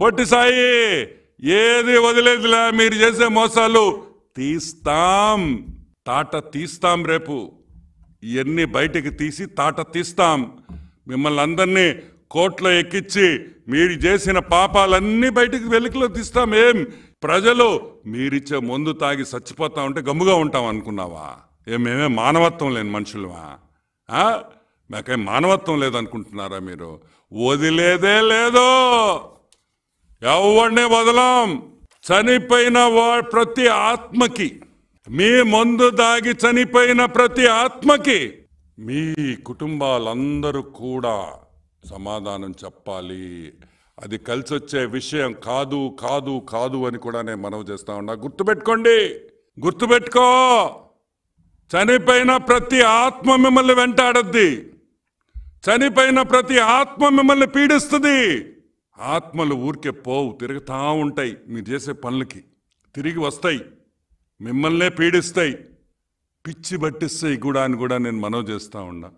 పొట్టిసాయి ఏది వదిలేదులే మీరు చేసే మోసాలు తీస్తాం తాట తీస్తాం రేపు ఇవన్నీ బయటికి తీసి తాట తీస్తాం మిమ్మల్ని అందరినీ కోర్టులో ఎక్కించి మీరు చేసిన పాపాలన్నీ బయటికి వెలుకలో తీస్తాం ఏం ప్రజలు మీరిచ్చే మందు తాగి చచ్చిపోతా ఉంటే గమ్ముగా ఉంటాం అనుకున్నావా ఏ మేమే మానవత్వం లేని మనుషులువా మాకేం మానవత్వం లేదనుకుంటున్నారా మీరు వదిలేదే లేదో ఎవరిని వదలం చనిపోయిన వా ప్రతి ఆత్మకి మీ మందు దాగి చనిపోయిన ప్రతి ఆత్మకి మీ కుటుంబాలందరూ కూడా సమాధానం చెప్పాలి అది కలిసి వచ్చే విషయం కాదు కాదు కాదు అని కూడా నేను మనవి చేస్తా ఉన్నా గుర్తుపెట్టుకోండి గుర్తుపెట్టుకో చనిపోయిన ప్రతి ఆత్మ మిమ్మల్ని వెంటాడద్ది చనిపోయిన ప్రతి ఆత్మ మిమ్మల్ని పీడిస్తుంది ఆత్మలు ఊరికే పోవు తిరుగుతూ ఉంటాయి మీరు చేసే పనులకి తిరిగి వస్తాయి మిమ్మల్నే పీడిస్తాయి పిచ్చి పట్టిస్తాయి కూడా అని కూడా నేను మనవి చేస్తూ ఉన్నా